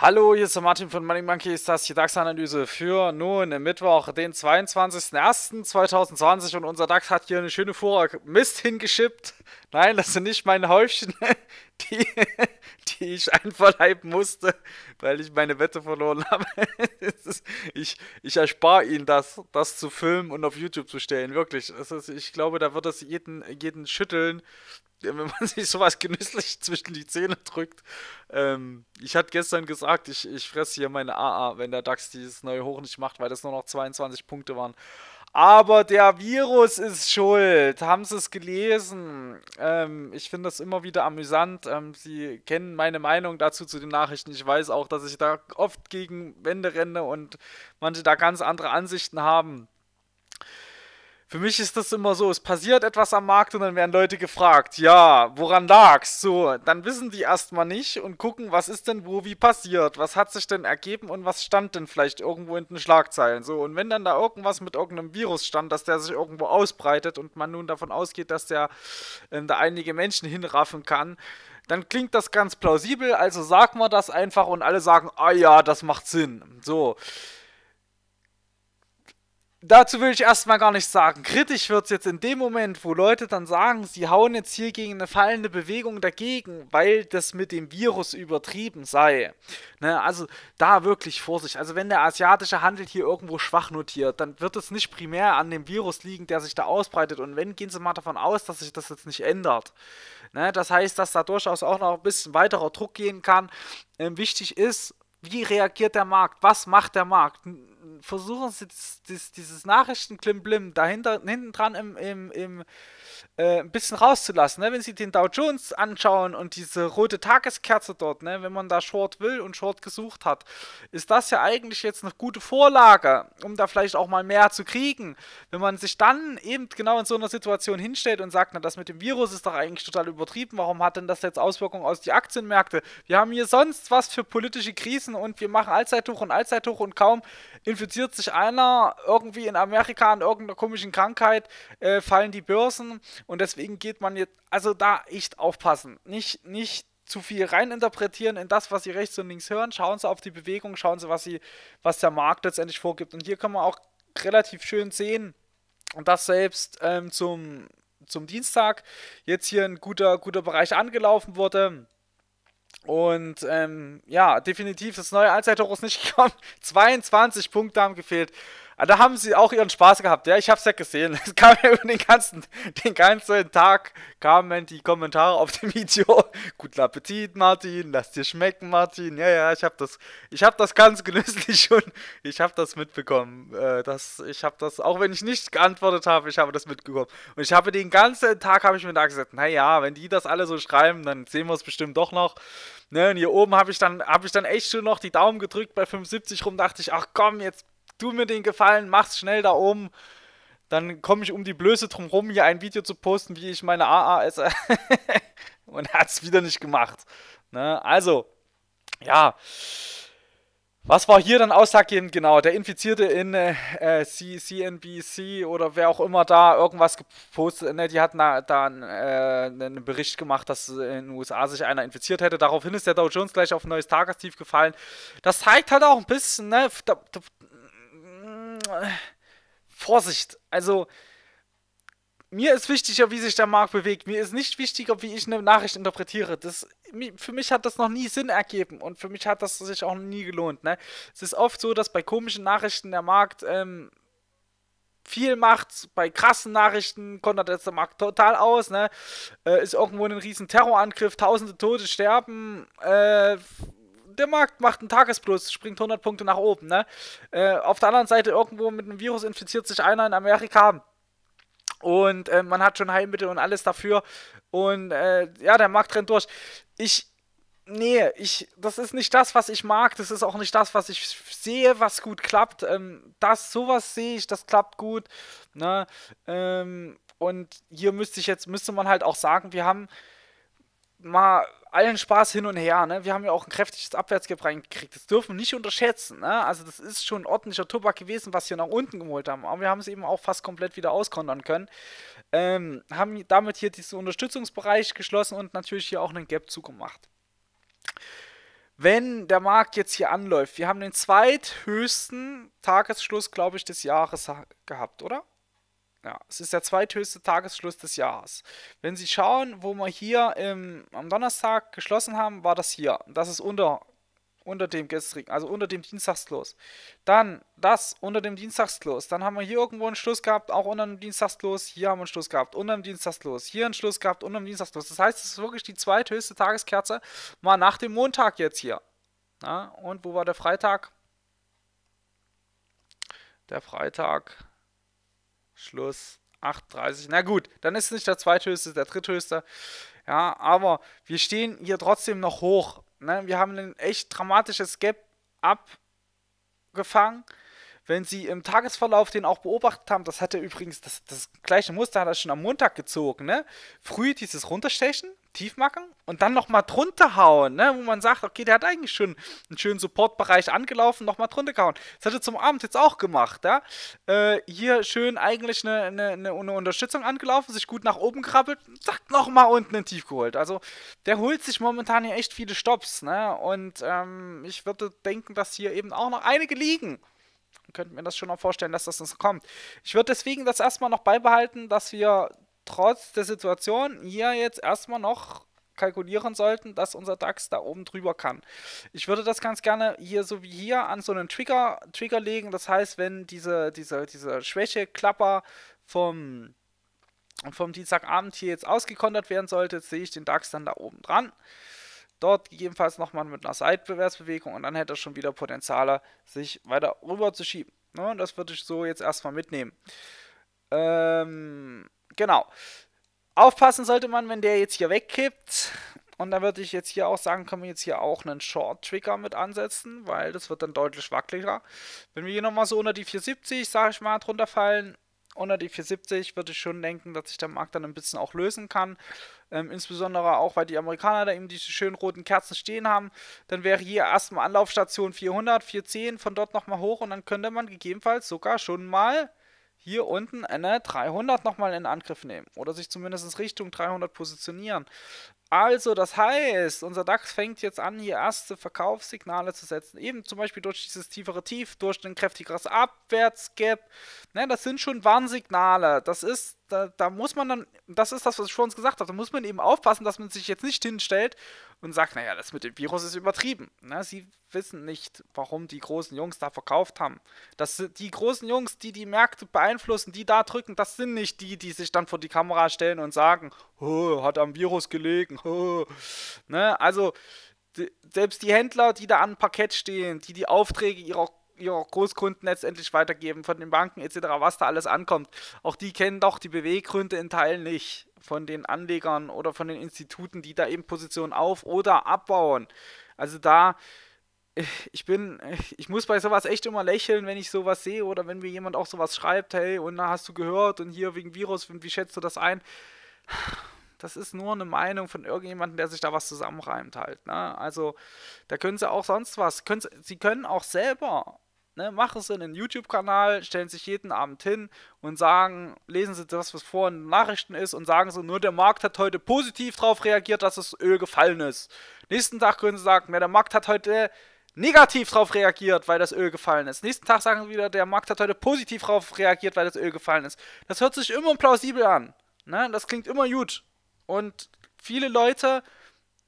Hallo, hier ist der Martin von Money Monkeys, das ist die DAX-Analyse für nun Mittwoch, den 22.01.2020 und unser DAX hat hier eine schöne Vorrag Mist hingeschippt. Nein, das sind nicht meine Häufchen, die, die ich einverleiben musste, weil ich meine Wette verloren habe. ich, ich erspare Ihnen das, das zu filmen und auf YouTube zu stellen, wirklich. Ist, ich glaube, da wird das jeden, jeden schütteln, wenn man sich sowas genüsslich zwischen die Zähne drückt. Ähm, ich hatte gestern gesagt, ich, ich fresse hier meine AA, wenn der DAX dieses neue Hoch nicht macht, weil das nur noch 22 Punkte waren. Aber der Virus ist schuld. Haben Sie es gelesen? Ähm, ich finde das immer wieder amüsant. Ähm, Sie kennen meine Meinung dazu zu den Nachrichten. Ich weiß auch, dass ich da oft gegen Wände renne und manche da ganz andere Ansichten haben. Für mich ist das immer so, es passiert etwas am Markt und dann werden Leute gefragt, ja, woran lag's? So, dann wissen die erstmal nicht und gucken, was ist denn wo wie passiert, was hat sich denn ergeben und was stand denn vielleicht irgendwo in den Schlagzeilen. So, und wenn dann da irgendwas mit irgendeinem Virus stand, dass der sich irgendwo ausbreitet und man nun davon ausgeht, dass der äh, da einige Menschen hinraffen kann, dann klingt das ganz plausibel, also sagen wir das einfach und alle sagen, ah ja, das macht Sinn. So dazu will ich erstmal gar nichts sagen. Kritisch wird es jetzt in dem Moment, wo Leute dann sagen, sie hauen jetzt hier gegen eine fallende Bewegung dagegen, weil das mit dem Virus übertrieben sei. Ne? Also da wirklich Vorsicht. Also wenn der asiatische Handel hier irgendwo schwach notiert, dann wird es nicht primär an dem Virus liegen, der sich da ausbreitet. Und wenn, gehen Sie mal davon aus, dass sich das jetzt nicht ändert. Ne? Das heißt, dass da durchaus auch noch ein bisschen weiterer Druck gehen kann. Ähm, wichtig ist, wie reagiert der Markt? Was macht der Markt? Versuchen Sie dieses, dieses Nachrichtenklimblim dahinter hinten dran im, im, im äh, ein bisschen rauszulassen. Ne? Wenn Sie den Dow Jones anschauen und diese rote Tageskerze dort, ne? wenn man da Short will und Short gesucht hat, ist das ja eigentlich jetzt eine gute Vorlage, um da vielleicht auch mal mehr zu kriegen. Wenn man sich dann eben genau in so einer Situation hinstellt und sagt, na, das mit dem Virus ist doch eigentlich total übertrieben, warum hat denn das jetzt Auswirkungen auf die Aktienmärkte? Wir haben hier sonst was für politische Krisen und wir machen Allzeithoch und Allzeithoch und kaum infiziert sich einer irgendwie in Amerika an irgendeiner komischen Krankheit, äh, fallen die Börsen und deswegen geht man jetzt, also da echt aufpassen. Nicht, nicht zu viel reininterpretieren in das, was sie rechts und links hören. Schauen sie auf die Bewegung, schauen sie, was, sie, was der Markt letztendlich vorgibt. Und hier kann man auch relativ schön sehen, dass selbst ähm, zum, zum Dienstag, jetzt hier ein guter, guter Bereich angelaufen wurde. Und ähm, ja, definitiv das neue Allzeithoch ist nicht gekommen. 22 Punkte haben gefehlt. Ah, da haben sie auch ihren Spaß gehabt. Ja, ich hab's ja gesehen. Es kam ja über den ganzen, den ganzen Tag kamen die Kommentare auf dem Video. Guten Appetit, Martin. Lass dir schmecken, Martin. Ja, ja, ich hab das, ich hab das ganz genüsslich schon. Ich hab das mitbekommen. Äh, das, ich hab das, auch wenn ich nicht geantwortet habe, ich habe das mitbekommen. Und ich habe den ganzen Tag, habe ich mir da gesagt, naja, wenn die das alle so schreiben, dann sehen wir es bestimmt doch noch. Ne, und hier oben habe ich, dann, hab ich dann echt schon noch die Daumen gedrückt bei 75 rum, dachte ich, ach komm, jetzt du mir den Gefallen, mach's schnell da oben. Dann komme ich um die Blöße drum rum, hier ein Video zu posten, wie ich meine AA esse. Und er hat's wieder nicht gemacht. Ne? Also, ja. Was war hier dann ausschlaggebend? Genau, der Infizierte in äh, CNBC äh, oder wer auch immer da irgendwas gepostet, ne, die hatten da, da einen, äh, einen Bericht gemacht, dass in den USA sich einer infiziert hätte. Daraufhin ist der Dow Jones gleich auf ein neues Tagestief gefallen. Das zeigt halt auch ein bisschen, ne, da, da, Vorsicht. Also, mir ist wichtiger, wie sich der Markt bewegt. Mir ist nicht wichtiger, wie ich eine Nachricht interpretiere. Das, für mich hat das noch nie Sinn ergeben und für mich hat das sich auch nie gelohnt. Ne? Es ist oft so, dass bei komischen Nachrichten der Markt ähm, viel macht. Bei krassen Nachrichten kontert jetzt der Markt total aus. Ne? Äh, ist irgendwo ein riesen Terrorangriff, tausende Tote sterben. Äh, der Markt macht einen Tagesplus, springt 100 Punkte nach oben. Ne? Äh, auf der anderen Seite, irgendwo mit einem Virus infiziert sich einer in Amerika. Und äh, man hat schon Heilmittel und alles dafür. Und äh, ja, der Markt rennt durch. Ich, nee, ich, das ist nicht das, was ich mag. Das ist auch nicht das, was ich sehe, was gut klappt. Ähm, das, sowas sehe ich, das klappt gut. Ne? Ähm, und hier müsste ich jetzt, müsste man halt auch sagen, wir haben mal allen Spaß hin und her, ne? Wir haben ja auch ein kräftiges Abwärtsgap reingekriegt. Das dürfen wir nicht unterschätzen, ne? Also das ist schon ein ordentlicher Tobak gewesen, was wir nach unten geholt haben. Aber wir haben es eben auch fast komplett wieder auskontern können. Ähm, haben damit hier diesen Unterstützungsbereich geschlossen und natürlich hier auch einen Gap zugemacht. Wenn der Markt jetzt hier anläuft, wir haben den zweithöchsten Tagesschluss, glaube ich, des Jahres gehabt, oder? Ja, es ist der zweithöchste Tagesschluss des Jahres. Wenn Sie schauen, wo wir hier ähm, am Donnerstag geschlossen haben, war das hier. Das ist unter, unter dem gestrigen, also unter dem Dienstagsklos. Dann das unter dem Dienstagsklos. Dann haben wir hier irgendwo einen Schluss gehabt, auch unter dem Dienstagsklos. Hier haben wir einen Schluss gehabt, unter dem Dienstagsklos. Hier einen Schluss gehabt, unter dem Dienstagsklos. Das heißt, es ist wirklich die zweithöchste Tageskerze, mal nach dem Montag jetzt hier. Na, und wo war der Freitag? Der Freitag Schluss. 8,30. Na gut, dann ist es nicht der zweithöchste, der dritthöchste. Ja, aber wir stehen hier trotzdem noch hoch. Ne? Wir haben ein echt dramatisches Gap abgefangen. Wenn Sie im Tagesverlauf den auch beobachtet haben, das hat er übrigens, das, das gleiche Muster hat er schon am Montag gezogen, ne? Früh dieses Runterstechen, tief machen und dann nochmal drunter hauen, ne? wo man sagt, okay, der hat eigentlich schon einen schönen Supportbereich angelaufen, nochmal drunter gehauen. Das hat er zum Abend jetzt auch gemacht. Ja? Äh, hier schön eigentlich eine, eine, eine, Unterstützung angelaufen, sich gut nach oben krabbelt, zack, nochmal unten in Tief geholt. Also der holt sich momentan hier echt viele Stops. Ne? Und ähm, ich würde denken, dass hier eben auch noch einige liegen könnte mir das schon noch vorstellen, dass das uns kommt. Ich würde deswegen das erstmal noch beibehalten, dass wir trotz der Situation hier jetzt erstmal noch kalkulieren sollten, dass unser DAX da oben drüber kann. Ich würde das ganz gerne hier so wie hier an so einen Trigger, Trigger legen. Das heißt, wenn diese, diese, diese Schwäche-Klapper vom, vom Dienstagabend hier jetzt ausgekontert werden sollte, sehe ich den DAX dann da oben dran. Dort gegebenenfalls nochmal mit einer Seitbewerbsbewegung und dann hätte er schon wieder Potenziale, sich weiter rüber zu schieben. Ne? Das würde ich so jetzt erstmal mitnehmen. Ähm, genau. Aufpassen sollte man, wenn der jetzt hier wegkippt. Und da würde ich jetzt hier auch sagen, können wir jetzt hier auch einen Short Trigger mit ansetzen, weil das wird dann deutlich wackeliger. Wenn wir hier nochmal so unter die 470, sage ich mal, drunter fallen, unter die 470 würde ich schon denken, dass sich der Markt dann ein bisschen auch lösen kann. Ähm, insbesondere auch, weil die Amerikaner da eben diese schönen roten Kerzen stehen haben. Dann wäre hier erstmal Anlaufstation 400, 410, von dort nochmal hoch und dann könnte man gegebenenfalls sogar schon mal hier unten eine äh, 300 nochmal in Angriff nehmen oder sich zumindest Richtung 300 positionieren. Also, das heißt, unser DAX fängt jetzt an, hier erste Verkaufssignale zu setzen. Eben zum Beispiel durch dieses tiefere Tief, durch ein kräftigeres Abwärtsgap. Ne, das sind schon Warnsignale. Das ist da, da muss man dann, das ist das, was ich vorhin gesagt habe, da muss man eben aufpassen, dass man sich jetzt nicht hinstellt und sagt, naja, das mit dem Virus ist übertrieben. Na, ne? sie wissen nicht, warum die großen Jungs da verkauft haben. Das die großen Jungs, die die Märkte beeinflussen, die da drücken, das sind nicht die, die sich dann vor die Kamera stellen und sagen, oh, hat am Virus gelegen. Oh. Ne? Also selbst die Händler, die da an Parkett stehen, die die Aufträge ihrer ja, Großkunden letztendlich weitergeben, von den Banken etc., was da alles ankommt. Auch die kennen doch die Beweggründe in Teilen nicht von den Anlegern oder von den Instituten, die da eben Positionen auf- oder abbauen. Also da, ich bin, ich muss bei sowas echt immer lächeln, wenn ich sowas sehe oder wenn mir jemand auch sowas schreibt, hey, und da hast du gehört und hier wegen Virus, wie schätzt du das ein? das ist nur eine Meinung von irgendjemandem, der sich da was zusammenreimt halt. Ne? Also da können sie auch sonst was. Können sie, sie können auch selber Ne, machen sie einen YouTube-Kanal, stellen sich jeden Abend hin und sagen, lesen sie das, was vor in den Nachrichten ist und sagen so, nur der Markt hat heute positiv darauf reagiert, dass das Öl gefallen ist. Nächsten Tag können sie sagen, ja, der Markt hat heute negativ darauf reagiert, weil das Öl gefallen ist. Nächsten Tag sagen sie wieder, der Markt hat heute positiv darauf reagiert, weil das Öl gefallen ist. Das hört sich immer plausibel an. Ne? Das klingt immer gut. Und viele Leute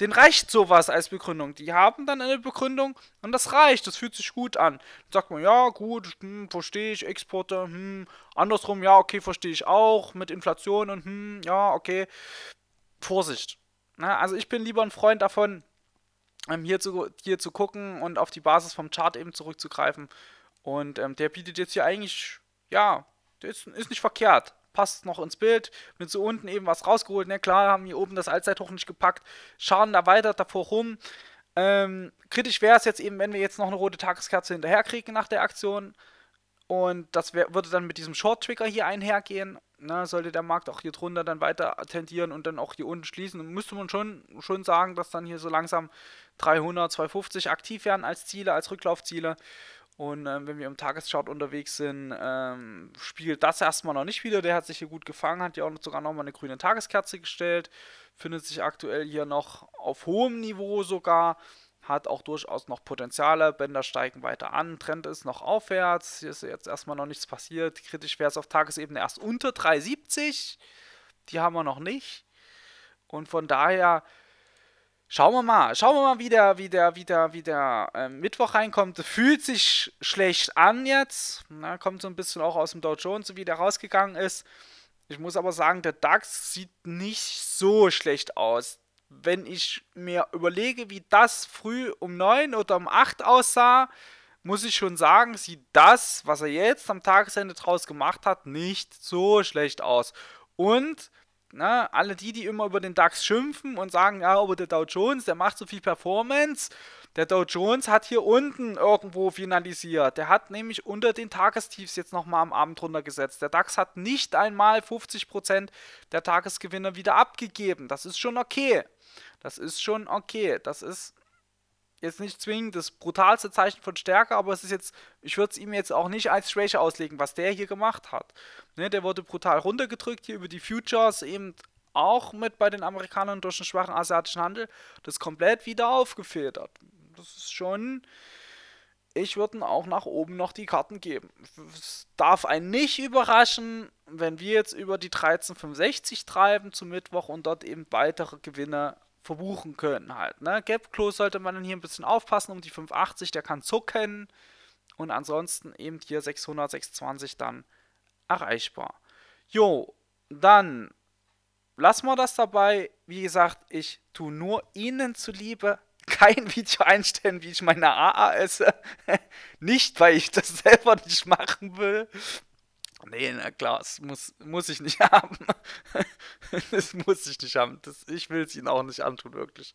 den reicht sowas als Begründung. Die haben dann eine Begründung und das reicht, das fühlt sich gut an. Dann sagt man, ja, gut, hm, verstehe ich, Exporte, hm, andersrum, ja, okay, verstehe ich auch, mit Inflation und hm, ja, okay. Vorsicht. Na, ne? also ich bin lieber ein Freund davon, ähm, hier, zu, hier zu gucken und auf die Basis vom Chart eben zurückzugreifen. Und ähm, der bietet jetzt hier eigentlich, ja, ist, ist nicht verkehrt passt noch ins Bild. Mit so unten eben was rausgeholt. Ne, klar, haben hier oben das Allzeithoch nicht gepackt. Schaden erweitert davor rum. Ähm, kritisch wäre es jetzt eben, wenn wir jetzt noch eine rote Tageskerze hinterherkriegen nach der Aktion. Und das wär, würde dann mit diesem Short-Trigger hier einhergehen. Na, ne, sollte der Markt auch hier drunter dann weiter tendieren und dann auch hier unten schließen, dann müsste man schon, schon sagen, dass dann hier so langsam 300, 250 aktiv werden als Ziele, als Rücklaufziele. Und ähm, wenn wir im Tagesschart unterwegs sind, ähm, spielt das erstmal noch nicht wieder. Der hat sich hier gut gefangen, hat ja auch sogar nochmal eine grüne Tageskerze gestellt. Findet sich aktuell hier noch auf hohem Niveau sogar. Hat auch durchaus noch Potenziale. Bänder steigen weiter an. Trend ist noch aufwärts. Hier ist jetzt erstmal noch nichts passiert. Kritisch wäre es auf Tagesebene erst unter 3,70. Die haben wir noch nicht. Und von daher Schauen wir mal, schauen wir mal, wie der, wie der, wie der, wie der äh, Mittwoch reinkommt. Fühlt sich schlecht an jetzt. Na, kommt so ein bisschen auch aus dem Dow Jones, so wie der rausgegangen ist. Ich muss aber sagen, der DAX sieht nicht so schlecht aus. Wenn ich mir überlege, wie das früh um 9 oder um 8 aussah, muss ich schon sagen, sieht das, was er jetzt am Tagesende draus gemacht hat, nicht so schlecht aus. Und Ne? Alle die, die immer über den DAX schimpfen und sagen, ja, aber der Dow Jones, der macht so viel Performance. Der Dow Jones hat hier unten irgendwo finalisiert. Der hat nämlich unter den Tagestiefs jetzt nochmal am Abend runtergesetzt. Der DAX hat nicht einmal 50% der Tagesgewinne wieder abgegeben. Das ist schon okay. Das ist schon okay. Das ist jetzt nicht zwingend das brutalste Zeichen von Stärke, aber es ist jetzt, ich würde es ihm jetzt auch nicht als Schwäche auslegen, was der hier gemacht hat. Ne, der wurde brutal runtergedrückt hier über die Futures, eben auch mit bei den Amerikanern durch den schwachen asiatischen Handel, das komplett wieder aufgefedert. Das ist schon. Ich würde auch nach oben noch die Karten geben. Es darf einen nicht überraschen, wenn wir jetzt über die 13,65 treiben zum Mittwoch und dort eben weitere Gewinne verbuchen können halt. Ne? Gap Close sollte man dann hier ein bisschen aufpassen, um die 580, der kann zucken und ansonsten eben hier 600, 620 dann erreichbar. Jo, dann lassen wir das dabei. Wie gesagt, ich tue nur Ihnen zuliebe kein Video einstellen, wie ich meine AA esse. nicht, weil ich das selber nicht machen will. Nee, na klar, das muss, muss ich nicht haben. das muss ich nicht haben. Das, ich will es ihnen auch nicht antun, wirklich.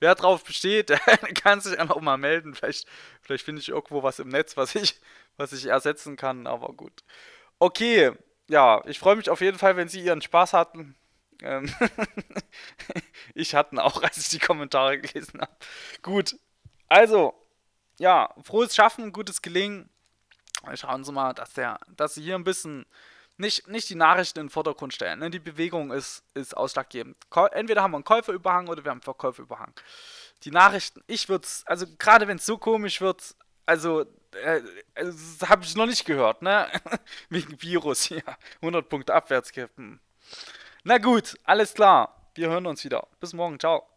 Wer drauf besteht, der kann sich einfach mal melden. Vielleicht, vielleicht finde ich irgendwo was im Netz, was ich, was ich ersetzen kann, aber gut. Okay, ja, ich freue mich auf jeden Fall, wenn Sie Ihren Spaß hatten. Ähm ich hatte auch, als ich die Kommentare gelesen habe. Gut, also, ja, frohes Schaffen, gutes Gelingen schauen Sie mal, dass, der, dass Sie hier ein bisschen nicht, nicht die Nachrichten in den Vordergrund stellen. Ne? Die Bewegung ist, ist ausschlaggebend. Entweder haben wir einen Käuferüberhang oder wir haben einen Verkäuferüberhang. Die Nachrichten, ich würde es, also gerade wenn es so komisch wird, also, äh, also habe ich noch nicht gehört, ne? Wegen Virus hier. 100 Punkte abwärts kippen. Na gut, alles klar. Wir hören uns wieder. Bis morgen. Ciao.